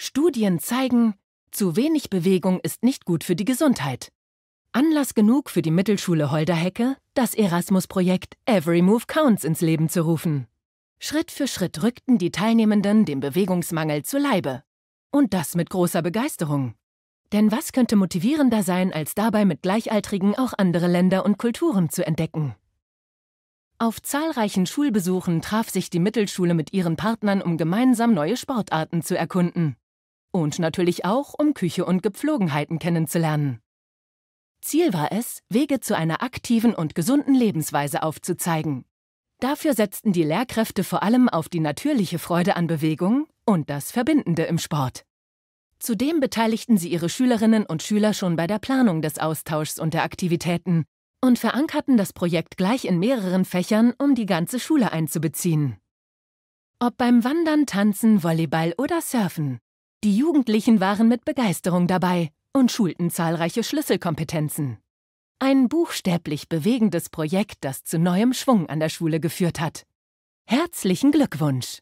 Studien zeigen, zu wenig Bewegung ist nicht gut für die Gesundheit. Anlass genug für die Mittelschule Holderhecke, das Erasmus-Projekt Every Move Counts ins Leben zu rufen. Schritt für Schritt rückten die Teilnehmenden dem Bewegungsmangel zu Leibe. Und das mit großer Begeisterung. Denn was könnte motivierender sein, als dabei mit Gleichaltrigen auch andere Länder und Kulturen zu entdecken? Auf zahlreichen Schulbesuchen traf sich die Mittelschule mit ihren Partnern, um gemeinsam neue Sportarten zu erkunden und natürlich auch, um Küche und Gepflogenheiten kennenzulernen. Ziel war es, Wege zu einer aktiven und gesunden Lebensweise aufzuzeigen. Dafür setzten die Lehrkräfte vor allem auf die natürliche Freude an Bewegung und das Verbindende im Sport. Zudem beteiligten sie ihre Schülerinnen und Schüler schon bei der Planung des Austauschs und der Aktivitäten und verankerten das Projekt gleich in mehreren Fächern, um die ganze Schule einzubeziehen. Ob beim Wandern, Tanzen, Volleyball oder Surfen, die Jugendlichen waren mit Begeisterung dabei und schulten zahlreiche Schlüsselkompetenzen. Ein buchstäblich bewegendes Projekt, das zu neuem Schwung an der Schule geführt hat. Herzlichen Glückwunsch!